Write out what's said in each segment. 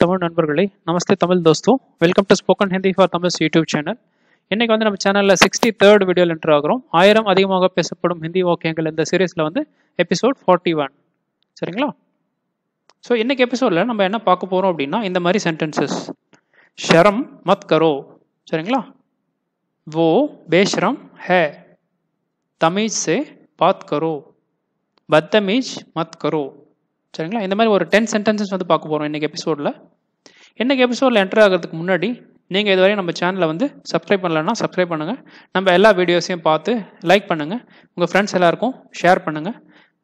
தமிழ் நண்பர்களே நமஸ்தே தமிழ் தோஸ்தோ welcome to spoken Hindi for Tamils YouTube channel இன்றைக்கி வந்து நம்ம சேனலில் சிக்ஸ்டி தேர்ட் வீடியோவில் என்ட்ரு ஆகிறோம் ஆயிரம் அதிகமாக பேசப்படும் ஹிந்தி வாக்கியங்கள் இந்த சீரீஸில் வந்து எபிசோட் ஃபார்ட்டி ஒன் சரிங்களா ஸோ இன்றைக்கி எபிசோடில் நம்ம என்ன பார்க்க போகிறோம் அப்படின்னா இந்த மாதிரி சென்டென்சஸ் ஷரம் மத் கரோ சரிங்களா ஓ பேஷரம் ஹே तमीज சே பாத் करो बदतमीज மத் करो சரிங்களா இந்த மாதிரி ஒரு டென் சென்டென்சஸ் வந்து பார்க்க போகிறோம் இன்றைக்கி எபிசோடில் இன்றைக்கி எபிசோடில் என்டர் ஆகிறதுக்கு முன்னாடி நீங்கள் இதுவரை நம்ம சேனலை வந்து சப்ஸ்கிரைப் பண்ணலன்னா சப்ஸ்கிரைப் பண்ணுங்கள் நம்ம எல்லா வீடியோஸையும் பார்த்து லைக் பண்ணுங்கள் உங்கள் ஃப்ரெண்ட்ஸ் எல்லாருக்கும் ஷேர் பண்ணுங்கள்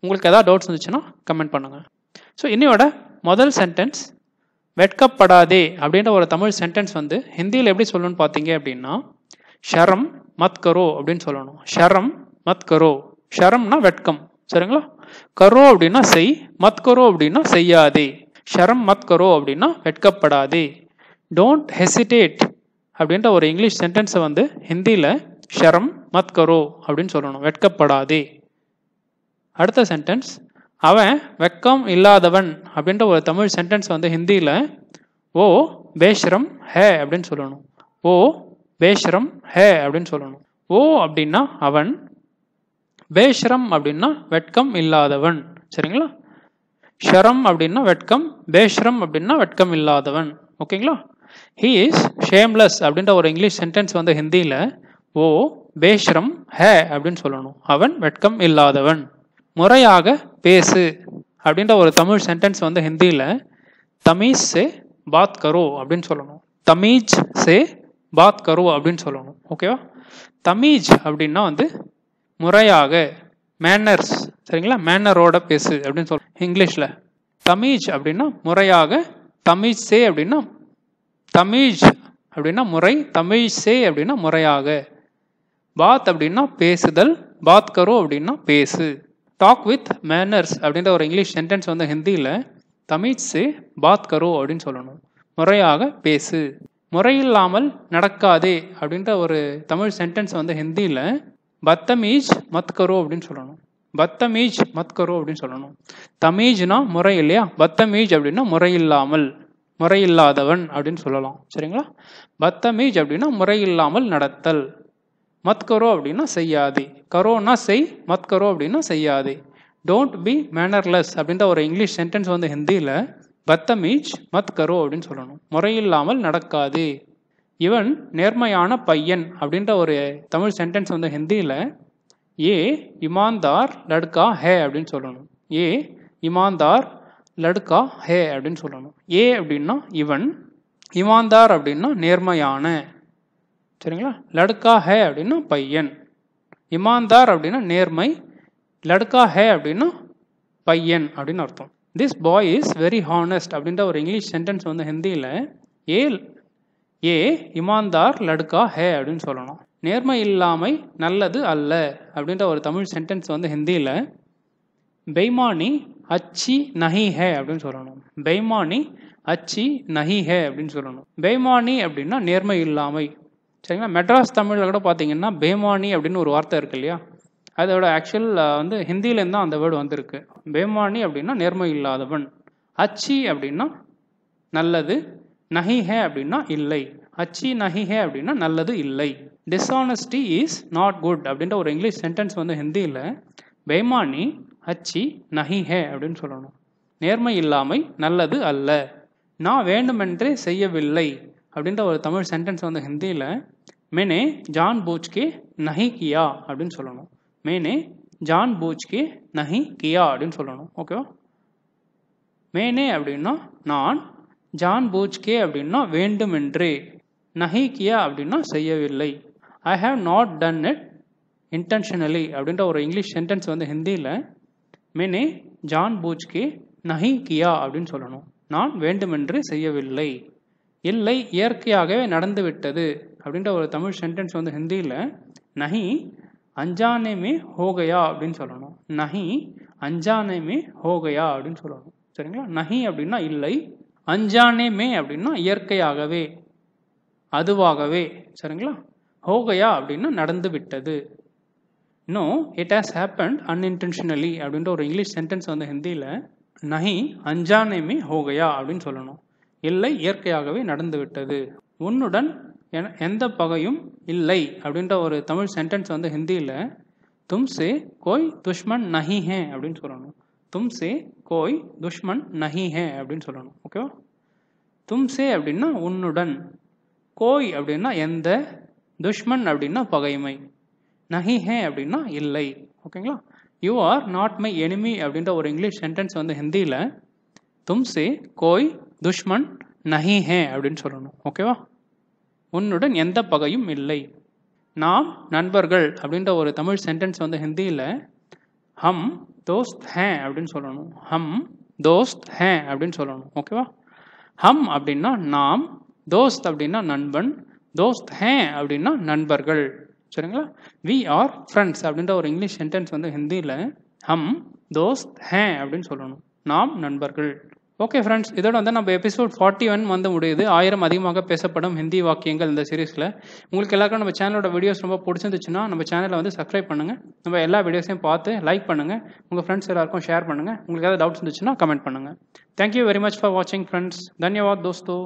உங்களுக்கு எதாவது டவுட்ஸ் இருந்துச்சுன்னா கமெண்ட் பண்ணுங்கள் ஸோ இன்னையோட முதல் சென்டென்ஸ் வெட்கப்படாதே அப்படின்ற ஒரு தமிழ் சென்டென்ஸ் வந்து ஹிந்தியில் எப்படி சொல்லணும்னு பார்த்தீங்க அப்படின்னா ஷரம் மத் கரோ அப்படின்னு சொல்லணும் ஷரம் மத் கரோ ஷரம்னா வெட்கம் சரிங்களா கரோ அப்படின்னா செய் மத் கரோ அப்படின்னா செய்யாதே ஷரம் மத் கரோ அப்படின்னா வெட்கப்படாதே டோன்ட் ஹெசிடேட் அப்படின்ற ஒரு இங்கிலீஷ் சென்டென்ஸை வந்து ஹிந்தியில் ஷரம் மத் கரோ அப்படின்னு சொல்லணும் வெட்கப்படாதே அடுத்த சென்டென்ஸ் அவன் வெக்கம் இல்லாதவன் அப்படின்ற ஒரு தமிழ் சென்டென்ஸ் வந்து ஹிந்தியில் ஓ பேஷ்ரம் ஹே அப்படின்னு சொல்லணும் ஓ பேஷ்ரம் ஹே அப்படின்னு சொல்லணும் ஓ அப்படின்னா அவன் வேஷரம் அப்படின்னா வெட்கம் இல்லாதவன் சரிங்களா ஷரம் அப்படின்னா வெட்கம் பேஷ்ரம் அப்படின்னா வெட்கம் இல்லாதவன் ஓகேங்களா ஹீ இஸ் ஷேம்லெஸ் அப்படின்ற ஒரு இங்கிலீஷ் சென்டென்ஸ் வந்து ஹிந்தியில் ஓ பேஷ்ரம் ஹே அப்படின்னு சொல்லணும் அவன் வெட்கம் இல்லாதவன் முறையாக பேசு அப்படின்ற ஒரு தமிழ் சென்டென்ஸ் வந்து ஹிந்தியில் தமீஸ் சே பாத் கரோ அப்படின்னு சொல்லணும் தமீஜ் சே பாத் கரோ அப்படின்னு சொல்லணும் ஓகேவா தமீஜ் அப்படின்னா வந்து முறையாக மேனர்ஸ் சரிங்களா மேனரோட பேசு அப்படின்னு சொல் இங்கிலீஷில் தமிழ் அப்படின்னா முறையாக தமிழ் சே அப்படின்னா தமிழ் அப்படின்னா முறை தமிழ் சே அப்படின்னா முறையாக பாத் அப்படின்னா பேசுதல் பாத் கரோ அப்படின்னா பேசு டாக் வித் மேனர்ஸ் அப்படின்ற ஒரு இங்கிலீஷ் சென்டென்ஸ் வந்து ஹிந்தியில் தமிழ் சே பாத் கரோ அப்படின்னு சொல்லணும் முறையாக பேசு முறையில்லாமல் நடக்காதே அப்படின்ற ஒரு தமிழ் சென்டென்ஸ் வந்து ஹிந்தியில் பத்தம் ஈஜ் மத்கரோ அப்படின்னு சொல்லணும் பத்தம் ஈஜ் மத்கரோ அப்படின்னு சொல்லணும் தமீஜ்னா முறை இல்லையா பத்தம் ஈஜ் அப்படின்னா முறையில்லாமல் முறையில்லாதவன் அப்படின்னு சொல்லலாம் சரிங்களா பத்தமீஜ் அப்படின்னா முறையில்லாமல் நடத்தல் மத்கரோ அப்படின்னா செய்யாது கரோனா செய் மத்கரோ அப்படின்னா செய்யாதே டோன்ட் பி மேனர்லெஸ் அப்படின்ற ஒரு இங்கிலீஷ் சென்டென்ஸ் வந்து ஹிந்தியில் பத்தமீஜ் மத் கரோ அப்படின்னு சொல்லணும் முறையில்லாமல் நடக்காது இவன் நேர்மையான பையன் அப்படின்ற ஒரு தமிழ் சென்டென்ஸ் வந்து ஹிந்தியில் ஏ இமாந்தார் லட்கா ஹே அப்படின்னு சொல்லணும் ஏ இமாந்தார் லட்கா ஹே அப்படின்னு சொல்லணும் ஏ அப்படின்னா இவன் இமாந்தார் அப்படின்னா நேர்மையான சரிங்களா லடுக்கா ஹே அப்படின்னா பையன் இமான்தார் அப்படின்னா நேர்மை லடுக்கா ஹே அப்படின்னா பையன் அப்படின்னு அர்த்தம் this boy is very honest அப்படின்ற ஒரு இங்கிலீஷ் சென்டென்ஸ் வந்து ஹிந்தியில் ஏ ஏ இமாந்தார் லடுக்கா ஹே அப்படின்னு சொல்லணும் நேர்மை இல்லாமை நல்லது அல்ல அப்படின்ற ஒரு தமிழ் சென்டென்ஸ் வந்து ஹிந்தியில் பெய்மானி அச்சி நஹி ஹே அப்படின்னு சொல்லணும் பெய்மானி அச்சி நஹி ஹே அப்படின்னு சொல்லணும் பெய்மானி அப்படின்னா நேர்மை இல்லாமை சரிங்களா மெட்ராஸ் தமிழில் கூட பார்த்தீங்கன்னா பெய்மானி அப்படின்னு ஒரு வார்த்தை இருக்கு இல்லையா அதோட ஆக்சுவல் வந்து ஹிந்திலேருந்து தான் அந்த வேர்டு வந்திருக்கு பெய்மானி அப்படின்னா நேர்மை இல்லாதவன் அச்சி அப்படின்னா நல்லது ஹே அப்படின்னா இல்லை அச்சி ஹே அப்படின்னா நல்லது இல்லை டிஸ்ஹானஸ்டி இஸ் நாட் குட் அப்படின்ற ஒரு இங்கிலீஷ் சென்டென்ஸ் வந்து ஹிந்தியில் பெய்மானி அச்சி ஹே அப்படின்னு சொல்லணும் நேர்மை இல்லாமை நல்லது அல்ல நான் வேண்டுமென்றே செய்யவில்லை அப்படின்ற ஒரு தமிழ் சென்டென்ஸ் வந்து ஹிந்தியில் மேனே ஜான் பூச்கே நஹி கியா அப்படின்னு சொல்லணும் மேனே ஜான் பூச்கே நஹி கியா அப்படின்னு சொல்லணும் ஓகேவா மேனே அப்படின்னா நான் ஜான் பூஜ்கே அப்படின்னா வேண்டுமென்றே நஹிக்கியா அப்படின்னா செய்யவில்லை I have not done it intentionally அப்படின்ற ஒரு இங்கிலீஷ் சென்டென்ஸ் வந்து ஹிந்தியில் மேனே ஜான் பூஜ்கே நஹி கியா அப்படின்னு சொல்லணும் நான் வேண்டுமென்று செய்யவில்லை இல்லை இயற்கையாகவே நடந்துவிட்டது அப்படின்ற ஒரு தமிழ் சென்டென்ஸ் வந்து ஹிந்தியில் நஹி அஞ்சானேமே ஹோகையா அப்படின்னு சொல்லணும் நஹி அஞ்சானேமே ஹோகையா அப்படின்னு சொல்லணும் சரிங்களா நஹி அப்படின்னா இல்லை அஞ்சானே மே அப்படின்னா இயற்கையாகவே அதுவாகவே சரிங்களா ஹோகையா அப்படின்னா நடந்து விட்டது no it has happened unintentionally அப்படின்ற ஒரு இங்கிலீஷ் சென்டென்ஸ் வந்து ஹிந்தியில் நஹி அஞ்சானேமே ஹோகையா அப்படின்னு சொல்லணும் இல்லை இயற்கையாகவே நடந்து விட்டது உன்னுடன் எந்த பகையும் இல்லை அப்படின்ற ஒரு தமிழ் சென்டென்ஸ் வந்து ஹிந்தியில் தும்சே கோய் துஷ்மன் நஹி ஹே அப்படின்னு சொல்லணும் தும்சே கோய் துஷ்மன் நஹி ஹே அப்படின்னு சொல்லணும் ஓகேவா தும்சே அப்படின்னா உன்னுடன் கோய் அப்படின்னா எந்த துஷ்மன் அப்படின்னா பகைமை நஹி ஹே அப்படின்னா இல்லை ஓகேங்களா you are not my enemy அப்படின்ற ஒரு இங்கிலீஷ் சென்டென்ஸ் வந்து ஹிந்தியில் தும்சே கோய் துஷ்மன் நஹி ஹே அப்படின்னு சொல்லணும் ஓகேவா உன்னுடன் எந்த பகையும் இல்லை நாம் நண்பர்கள் அப்படின்ற ஒரு தமிழ் சென்டென்ஸ் வந்து ஹிந்தியில் ஹம் தோஸ்த் ஹே அப்படின்னு சொல்லணும் ஹம் தோஸ்த் ஹே அப்படின்னு சொல்லணும் ஓகேவா ஹம் அப்படின்னா நாம் தோஸ்த் அப்படின்னா நண்பன் தோஸ்த் ஹே அப்படின்னா நண்பர்கள் சரிங்களா வி ஆர் ஃப்ரெண்ட்ஸ் அப்படின்ற ஒரு இங்கிலீஷ் சென்டென்ஸ் வந்து ஹிந்தியில் ஹம் தோஸ்த் ஹே அப்படின்னு சொல்லணும் நாம் நண்பர்கள் ஓகே ஃப்ரெண்ட்ஸ் இதோட வந்து நம்ம எபிசோட் ஃபார்ட்டி ஒன் வந்து முடியுது ஆயிரம் அதிகமாக பேசப்படும் ஹிந்தி வாக்கியங்கள் இந்த சீரீஸில் உங்களுக்கு எல்லாருக்கும் நம்ம சேனலோட வீடியோஸ் ரொம்ப பிடிச்சிருந்துச்சுன்னா நம்ம சேனலை வந்து சப்ஸ்கிரைப் பண்ணுங்கள் நம்ம எல்லா வீடியோஸையும் பார்த்து லைக் பண்ணுங்கள் உங்கள் ஃப்ரெண்ட்ஸ் எல்லாருக்கும் ஷேர் பண்ணுங்கள் உங்களுக்கு ஏதாவது டவுட்ஸ் இருந்துச்சுன்னா கமெண்ட் பண்ணுங்கள் தேங்க்யூ வெரி மச் ஃபார் வாட்சிங் ஃப்ரெண்ட்ஸ் தன்யவாத் தோஸ்தோ